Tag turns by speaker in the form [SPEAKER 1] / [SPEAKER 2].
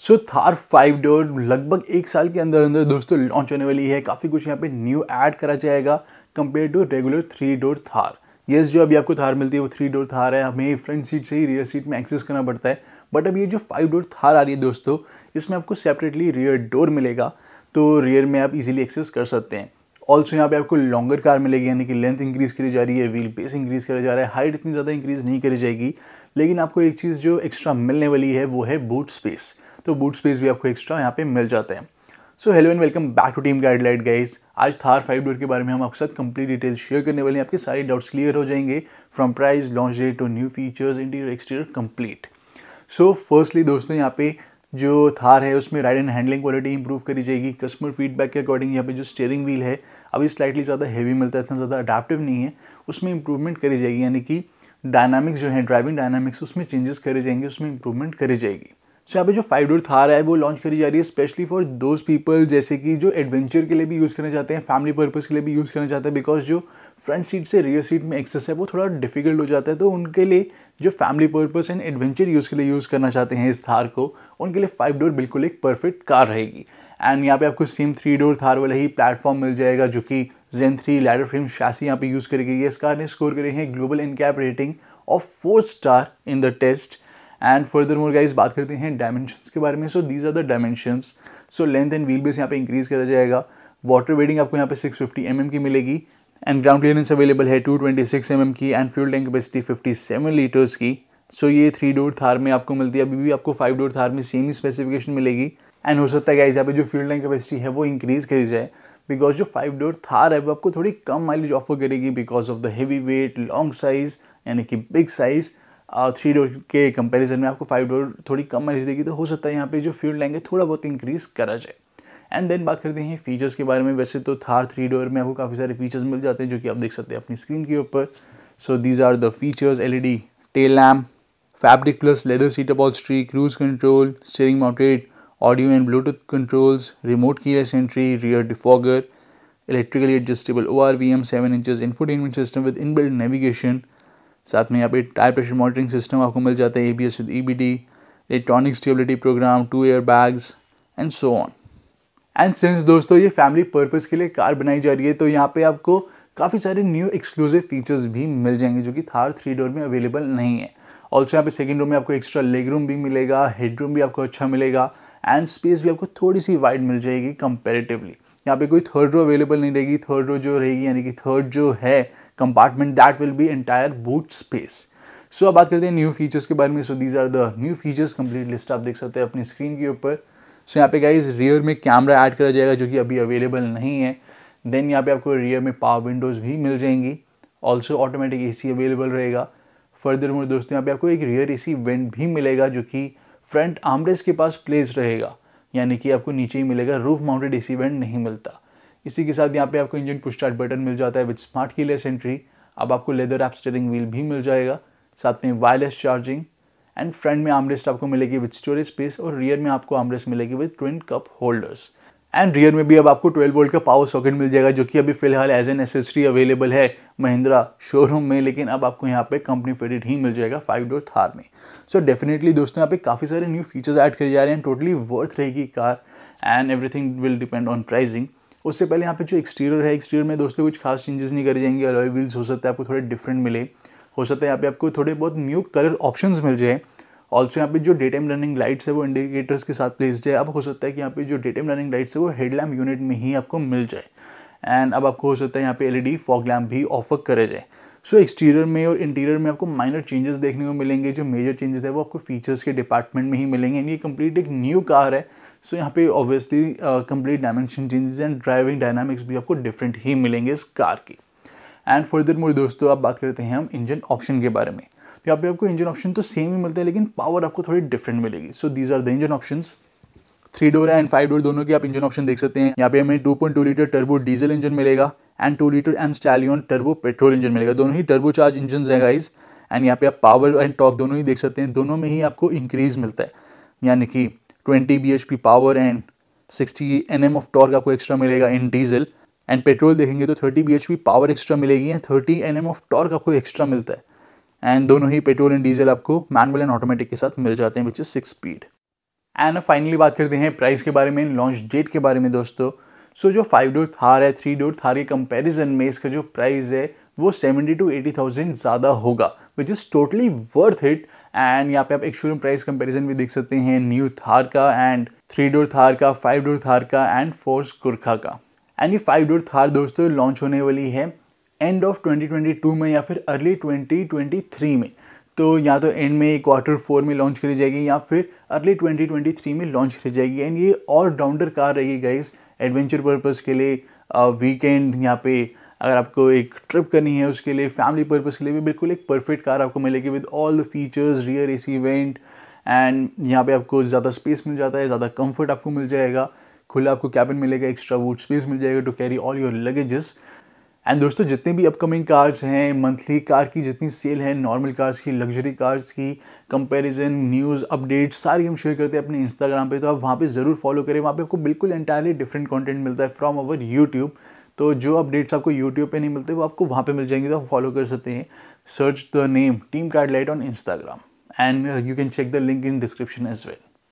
[SPEAKER 1] सो Thar five door लगभग एक साल के अंदर अंदर दोस्तों लॉन्च होने वाली है काफ़ी कुछ यहाँ पे न्यू ऐड करा जाएगा compare to regular three door Thar yes yes, जो अभी आपको थार मिलती है वो थ्री डोर थार है हमें फ्रंट सीट से ही रियर सीट में एक्सेस करना पड़ता है बट अब ये जो फाइव डोर थार आ रही है दोस्तों इसमें आपको सेपरेटली रियर डोर मिलेगा तो रियर में आप इजीली एक्सेस कर सकते हैं ऑल्सो यहाँ पे आपको लॉन्गर कार मिलेगी यानी कि लेंथ इंक्रीज़ करी जा रही है व्हील बेस इंक्रीज़ करा जा रहा है हाइट इतनी ज़्यादा इंक्रीज़ नहीं करी जाएगी लेकिन आपको एक चीज़ जो एक्स्ट्रा मिलने वाली है वो है बूट स्पेस तो बूट स्पेस भी आपको एक्स्ट्रा यहाँ पे मिल जाता है so hello and welcome back to team guidelight guys आज थार फाइव डोर के बारे में हम आपके साथ कंप्लीट डिटेल शेयर करने वाले हैं आपके सारे डाउट्स क्लियर हो जाएंगे from price launch date to new features interior exterior complete so firstly दोस्तों यहाँ पे जो थार है उसमें ride and handling quality improve करी जाएगी कस्टमर फीडबैक के अकॉर्डिंग यहाँ पे जो स्टेयरिंग व्हील है अभी स्लाइटली ज़्यादा हैवी मिलता है इतना ज़्यादा अडाप्टिव नहीं है उसमें इंप्रूवमेंट करी जाएगी यानी कि डायनामिक्स जो है ड्राइविंग डायनामिक्स उसमें चेंजेस करे जाएंगे उसमें इंप्रूवमेंट करी जाएगी सो यहाँ पे जो फाइव डोर थार है वो लॉन्च करी जा रही है स्पेशली फॉर दोज पीपल जैसे कि जो एडवेंचर के लिए भी यूज़ करना चाहते हैं फैमिली पर्पज के लिए भी यूज़ करना चाहते हैं बिकॉज जो फ्रंट सीट से रियर सीट में एक्सेस है वो थोड़ा डिफिकल्ट हो जाता है तो उनके लिए जो family purpose and adventure use के लिए यूज़ करना चाहते हैं इस थार को उनके लिए फाइव डोर बिल्कुल एक परफेक्ट कार रहेगी एंड यहाँ पे आपको सेम थ्री डोर थार वाला ही प्लेटफॉर्म मिल जाएगा जो कि जेन थ्री लैडर फ्रेम शासी यहाँ पे यूज़ करेगी ये इस कार ने स्कोर करे हैं global NCAP rating of four star in the test and furthermore guys बात करते हैं डायमेंशंस के बारे में so these are the dimensions so length and wheel base यहाँ पे इंक्रीज़ करा जाएगा वाटर वेडिंग आपको यहाँ पे 650 फिफ्टी mm की मिलेगी एंड ग्राउंड क्लियरेंस अवेलेबल है 226 mm की and fuel tank capacity 57 litres की सो so, ये थ्री डोर थार में आपको मिलती है अभी भी आपको फाइव डोर थार में सेम ही स्पेसिफिकेशन मिलेगी एंड हो सकता है गाइज यहाँ पे जो फ्यूल टैंक कैपेसिटी है वो इंक्रीज़ करी जाए बिकॉज जो फाइव डोर थार है वो आपको थोड़ी कम माइलेज ऑफर करेगी because of the heavy weight long size यानी कि बिग साइज़ थ्री डोर के कंपेरिजन में आपको फाइव डोर थोड़ी कम माइलेज देगी तो हो सकता है यहाँ पे जो फ्यूल टैंक है थोड़ा बहुत इंक्रीज़ करा जाए एंड देन बात करते हैं फीचर्स के बारे में वैसे तो थार थ्री डोर में आपको काफ़ी सारे फीचर्स मिल जाते हैं जो कि आप देख सकते हैं अपनी स्क्रीन के ऊपर so these are the features L E D tail lamp fabric plus leather seat upholstery, cruise control, steering mounted, audio and Bluetooth controls, remote keyless entry, rear defogger, electrically adjustable O R V M seven inches infotainment system with inbuilt navigation साथ में यहाँ पे tyre pressure monitoring system आपको मिल जाता है A B S with E B D electronic stability program two air bags and so on and since दोस्तों ये फैमिली पर्पज़ के लिए कार बनाई जा रही है तो यहाँ पे आपको काफ़ी सारे न्यू एक्सक्लूसिव फीचर्स भी मिल जाएंगे जो कि थार थ्री डोर में अवेलेबल नहीं है ऑल्सो यहाँ पे सेकेंड रूम में आपको एक्स्ट्रा लेग रूम भी मिलेगा हेड रूम भी आपको अच्छा मिलेगा एंड स्पेस भी आपको थोड़ी सी वाइड मिल जाएगी कंपेरेटिवली यहाँ पे कोई थर्ड रो अवेलेबल नहीं रहेगी थर्ड रो जो रहेगी यानी कि थर्ड जो है compartment that will be entire boot space so अब बात करते हैं न्यू फीचर्स के बारे में so these are the new features complete list आप देख सकते हैं अपनी स्क्रीन के ऊपर सो यहाँ पे गाइज रियर में कैमरा ऐड करा जाएगा जो कि अभी अवेलेबल नहीं है देन यहाँ पे आपको रियर में पावर विंडोज़ भी मिल जाएंगी ऑल्सो ऑटोमेटिक ए अवेलेबल रहेगा फर्दर मोर दोस्तों यहाँ पे आपको एक रियर एसी वेंट भी मिलेगा जो कि फ्रंट आमरेस के पास प्लेस रहेगा यानी कि आपको नीचे ही मिलेगा रूफ माउंटेड एसी वेंट नहीं मिलता इसी के साथ यहाँ पे आपको इंजन पुश स्टार्ट बटन मिल जाता है विद स्मार्ट कीलेस एंट्री अब आपको लेदर एप स्टेयरिंग व्हील भी मिल जाएगा साथ में वायरलेस चार्जिंग एंड फ्रंट में आमरेस्ट आपको मिलेगी विद स्टोरेज स्पेस और रियर में आपको आमरेस्ट मिलेगी with twin cup holders and rear में भी अब आपको 12 वोल्ट का पावर सॉकेट मिल जाएगा जो कि अभी फिलहाल एज एन एसेसरी अवेलेबल है महिंद्रा शोरूम में लेकिन अब आपको यहाँ पे कंपनी फिटेड ही मिल जाएगा फाइव डोर थार में सो so डेफिनेटली दोस्तों यहाँ पे काफ़ी सारे न्यू फीचर्स ऐड करे जा रहे हैं टोटली वर्थ रहेगी car and everything will depend on pricing उससे पहले यहाँ पे जो एक्सटीरियर है एक्सटीरियर में दोस्तों कुछ खास चेंजेस नहीं करे जाएंगे अलॉय व्हील्स हो सकता है आपको थोड़े डिफरेंट मिले हो सकता है यहाँ पे आपको थोड़े बहुत न्यू कलर ऑप्शन मिल जाए ऑल्सो यहाँ पे जो डे टाइम रनिंग लाइट्स है वो इंडिकेटर्स के साथ प्लेस्ड है अब हो सकता है कि यहाँ पे जो डे टाइम रनिंग लाइट्स है वो हेडलैम्प यूनिट में ही आपको मिल जाए एंड अब आपको हो सकता है यहाँ पे एलईडी फॉग लैम्प भी ऑफर करे जाए सो so, एक्सटीरियर में और इंटीरियर में आपको माइनर चेंजेस देखने को मिलेंगे जो मेजर चेंजेस है वो आपको फीचर्स के डिपार्टमेंट में ही मिलेंगे एंड ये कंप्लीट एक न्यू कार है सो so, यहाँ पे obviously complete dimension changes and driving dynamics भी आपको डिफरेंट ही मिलेंगे इस कार की एंड फर्दर मोर दोस्तों आप बात करते हैं हम इंजन ऑप्शन के बारे में तो यहाँ पे आपको इंजन ऑप्शन तो सेम ही मिलते हैं लेकिन पावर आपको थोड़ी डिफरेंट मिलेगी so these are the engine option three door and five door दोनों की आप इंजन ऑप्शन देख सकते हैं यहाँ पे हमें two point two litre turbo diesel engine मिलेगा and two litre and stallion turbo petrol engine मिलेगा दोनों ही टर्बो चार्ज इंजन है गाइज एंड यहाँ पे आप पावर एंड टॉक दोनों ही देख सकते हैं दोनों में ही आपको इंक्रीज मिलता है यानी कि twenty B H P power and sixty N M of torque आपको एक्स्ट्रा मिलेगा इन डीजल एंड पेट्रोल देखेंगे तो thirty B H P power extra मिलेगी and thirty N M of torque आपको एक्स्ट्रा मिलता है एंड दोनों ही पेट्रोल एंड डीजल आपको मैनुअल एंड ऑटोमेटिक के साथ मिल जाते हैं which is six speed and finally बात करते हैं प्राइस के बारे में लॉन्च डेट के बारे में दोस्तों सो so, जो फाइव डोर थार है थ्री डोर थार के कंपेरिजन में इसका जो प्राइस है वो सेवेंटी टू एटी थाउजेंड ज़्यादा होगा which is totally worth it and यहाँ पे आप एक शोरूम प्राइस कंपेरिजन भी देख सकते हैं न्यू थार का एंड थ्री डोर थार का फाइव डोर थार का एंड फोर्स कुरखा का एंड ये फाइव डोर थार दोस्तों लॉन्च होने वाली है एंड ऑफ 2022 में या फिर अर्ली 2023 में तो या तो एंड में क्वार्टर फोर में लॉन्च करी जाएगी या फिर अर्ली 2023 में लॉन्च करी जाएगी एंड ये ऑलराउंडर कार रहेगी गाइज़ एडवेंचर पर्पज़ के लिए वीकेंड यहाँ पे अगर आपको एक ट्रिप करनी है उसके लिए फैमिली पर्पज़ के लिए भी बिल्कुल एक परफेक्ट कार आपको मिलेगी with all the features rear AC vent and यहाँ पे आपको ज़्यादा स्पेस मिल जाता है ज़्यादा कंफर्ट आपको मिल जाएगा खुला आपको कैबिन मिलेगा एक्स्ट्रा वुड स्पेस मिल जाएगा to carry all your luggages and दोस्तों जितने भी अपकमिंग कार्स हैं मंथली कार की जितनी सेल है नॉर्मल कार्स की लग्जरी कार्स की कंपैरिजन न्यूज़ अपडेट सारी हम शेयर करते हैं अपने इंस्टाग्राम पे तो आप वहाँ पे ज़रूर फॉलो करें वहाँ पे आपको बिल्कुल एंटायरली डिफरेंट कंटेंट मिलता है फ्रॉम अवर यूट्यूब तो जो अपडेट्स आपको यूट्यूब पर नहीं मिलते वो आपको वहाँ पर मिल जाएंगे तो आप फॉलो कर सकते हैं search the name team card light on Instagram and you can check the link in description as well